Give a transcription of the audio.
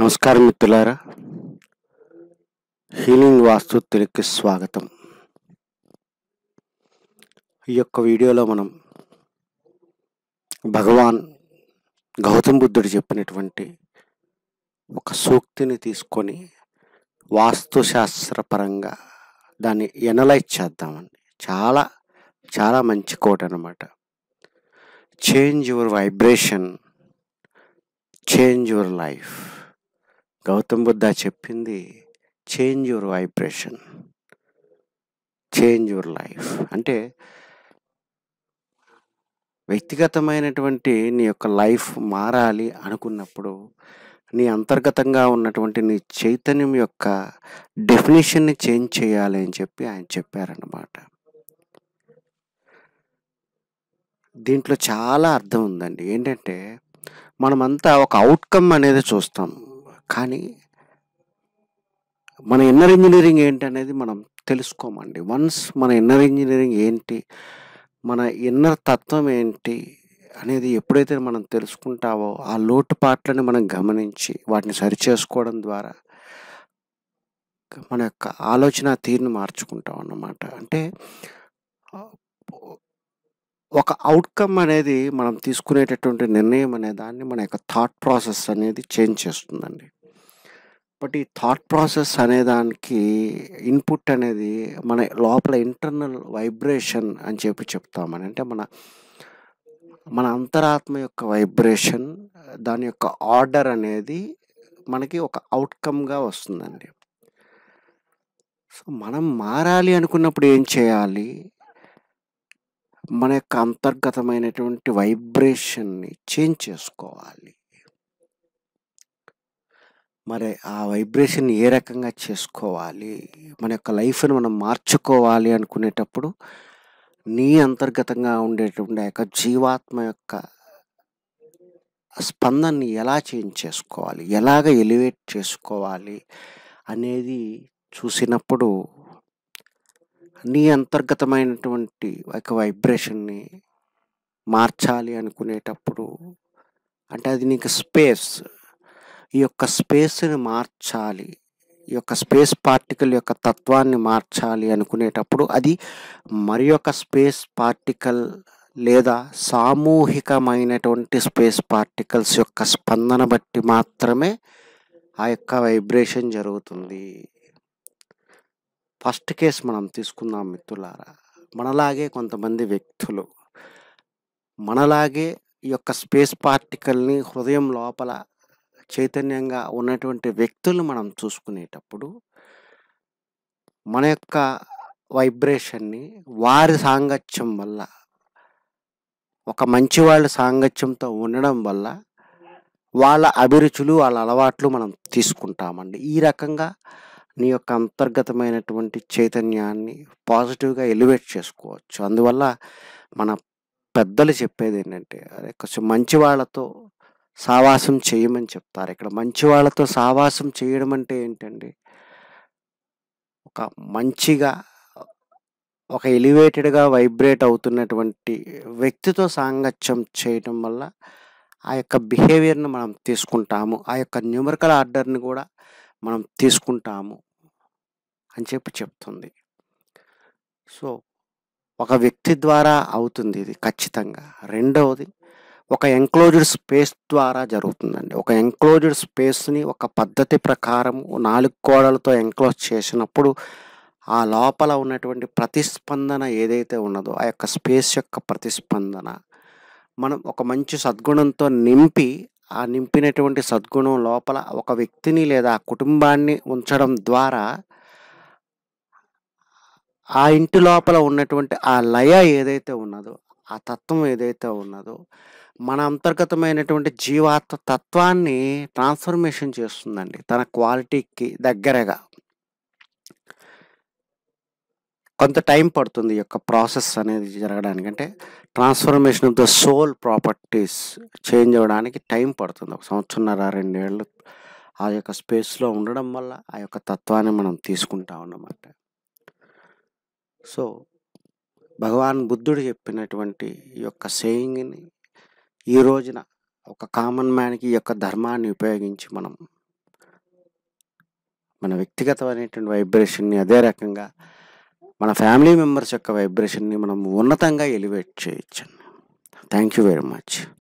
నమస్కారం మిత్రులారా హీలింగ్ వాస్తు తెలుగుకి స్వాగతం ఈ యొక్క వీడియోలో మనం భగవాన్ గౌతమ్ బుద్ధుడు చెప్పినటువంటి ఒక సూక్తిని తీసుకొని వాస్తుశాస్త్రపరంగా దాన్ని ఎనలైజ్ చేద్దామండి చాలా చాలా మంచి కోట అనమాట change your vibration change your life Gautam Buddha చెప్పింది change your vibration change your life అంటే వ్యక్తిగతమైనటువంటి నీ యొక్క లైఫ్ మారాలి అనుకున్నప్పుడు నీ అంతర్గతంగా ఉన్నటువంటి నీ చైతన్యం యొక్క డెఫినేషన్ని చేంజ్ చేయాలి అని చెప్పి ఆయన చెప్పారన్నమాట దీంట్లో చాలా అర్థం ఉందండి ఏంటంటే మనమంతా ఒక అవుట్కమ్ అనేది చూస్తాము కానీ మన ఇన్నర్ ఇంజనీరింగ్ ఏంటి అనేది మనం తెలుసుకోమండి వన్స్ మన ఇన్నర్ ఇంజనీరింగ్ ఏంటి మన ఇన్నర్ తత్వం ఏంటి అనేది ఎప్పుడైతే మనం తెలుసుకుంటావో ఆ లోటుపాట్లని మనం గమనించి వాటిని సరిచేసుకోవడం ద్వారా మన యొక్క ఆలోచన తీరుని మార్చుకుంటాం అన్నమాట అంటే ఒక అవుట్కమ్ అనేది మనం తీసుకునేటటువంటి నిర్ణయం అనే దాన్ని మన యొక్క థాట్ ప్రాసెస్ అనేది చేంజ్ చేస్తుందండి ఈ థాట్ ప్రాసెస్ అనే దానికి ఇన్పుట్ అనేది మన లోపల ఇంటర్నల్ వైబ్రేషన్ అని చెప్పి చెప్తామని అంటే మన మన అంతరాత్మ యొక్క వైబ్రేషన్ దాని యొక్క ఆర్డర్ అనేది మనకి ఒక అవుట్కమ్గా వస్తుందండి సో మనం మారాలి అనుకున్నప్పుడు ఏం చేయాలి మన యొక్క అంతర్గతమైనటువంటి వైబ్రేషన్ని చేంజ్ చేసుకోవాలి మరి ఆ వైబ్రేషన్ ఏ రకంగా చేసుకోవాలి మన యొక్క లైఫ్ని మనం మార్చుకోవాలి అనుకునేటప్పుడు నీ అంతర్గతంగా ఉండేటువంటి యొక్క జీవాత్మ యొక్క స్పందనని ఎలా చేంజ్ చేసుకోవాలి ఎలాగ ఎలివేట్ చేసుకోవాలి అనేది చూసినప్పుడు నీ అంతర్గతమైనటువంటి ఒక వైబ్రేషన్ని మార్చాలి అనుకునేటప్పుడు అంటే అది నీకు స్పేస్ ఈ యొక్క స్పేస్ని మార్చాలి ఈ యొక్క స్పేస్ పార్టికల్ యొక్క తత్వాన్ని మార్చాలి అనుకునేటప్పుడు అది మరి యొక్క స్పేస్ పార్టికల్ లేదా సామూహికమైనటువంటి స్పేస్ పార్టికల్స్ యొక్క స్పందన బట్టి మాత్రమే ఆ యొక్క వైబ్రేషన్ జరుగుతుంది ఫస్ట్ కేస్ మనం తీసుకుందాం మిత్రులారా మనలాగే కొంతమంది వ్యక్తులు మనలాగే ఈ యొక్క స్పేస్ పార్టికల్ని హృదయం లోపల చైతన్యంగా ఉన్నటువంటి వ్యక్తులు మనం చూసుకునేటప్పుడు మన యొక్క వైబ్రేషన్ని వారి సాంగత్యం వల్ల ఒక మంచి వాళ్ళ సాంగత్యంతో ఉండడం వల్ల వాళ్ళ అభిరుచులు వాళ్ళ అలవాట్లు మనం తీసుకుంటామండి ఈ రకంగా నీ యొక్క అంతర్గతమైనటువంటి చైతన్యాన్ని పాజిటివ్గా ఎలివేట్ చేసుకోవచ్చు అందువల్ల మన పెద్దలు చెప్పేది ఏంటంటే అరే కొంచెం మంచి వాళ్ళతో సావాసం చేయమని చెప్తారు ఇక్కడ మంచి వాళ్ళతో సావాసం చేయడం అంటే ఏంటండి ఒక మంచిగా ఒక ఎలివేటెడ్గా వైబ్రేట్ అవుతున్నటువంటి వ్యక్తితో సాంగత్యం చేయటం వల్ల ఆ యొక్క బిహేవియర్ని మనం తీసుకుంటాము ఆ యొక్క న్యూమరికల్ ఆర్డర్ని కూడా మనం తీసుకుంటాము అని చెప్పి చెప్తుంది సో ఒక వ్యక్తి ద్వారా అవుతుంది ఇది ఖచ్చితంగా రెండవది ఒక ఎంక్లోజ్డ్ స్పేస్ ద్వారా జరుగుతుందండి ఒక ఎంక్లోజ్డ్ స్పేస్ని ఒక పద్ధతి ప్రకారం నాలుగు కోడలతో ఎంక్లోజ్ చేసినప్పుడు ఆ లోపల ఉన్నటువంటి ప్రతిస్పందన ఏదైతే ఉన్నదో ఆ యొక్క స్పేస్ యొక్క ప్రతిస్పందన మనం ఒక మంచి సద్గుణంతో నింపి ఆ నింపినటువంటి సద్గుణం లోపల ఒక వ్యక్తిని లేదా కుటుంబాన్ని ఉంచడం ద్వారా ఆ ఇంటి లోపల ఉన్నటువంటి ఆ లయ ఏదైతే ఉన్నదో ఆ తత్వం ఏదైతే ఉన్నదో మన అంతర్గతమైనటువంటి జీవాత్మ తత్వాన్ని ట్రాన్స్ఫర్మేషన్ చేస్తుందండి తన క్వాలిటీకి దగ్గరగా కొంత టైం పడుతుంది ఈ యొక్క ప్రాసెస్ అనేది జరగడానికి అంటే transformation of the soul properties change అవ్వడానికి టైం పడుతుంది ఒక సంవత్సరంన్నర రెండేళ్ళు ఆ యొక్క స్పేస్లో ఉండడం వల్ల ఆ యొక్క తత్వాన్ని మనం తీసుకుంటా ఉన్నమాట సో భగవాన్ బుద్ధుడు చెప్పినటువంటి ఈ యొక్క సేయింగ్ని ఈ రోజున ఒక కామన్ మ్యాన్కి యొక్క ధర్మాన్ని ఉపయోగించి మనం మన వ్యక్తిగతమైనటువంటి వైబ్రేషన్ని అదే రకంగా మన ఫ్యామిలీ మెంబర్స్ యొక్క వైబ్రేషన్ని మనం ఉన్నతంగా ఎలివేట్ చేయొచ్చు థ్యాంక్ యూ వెరీ మచ్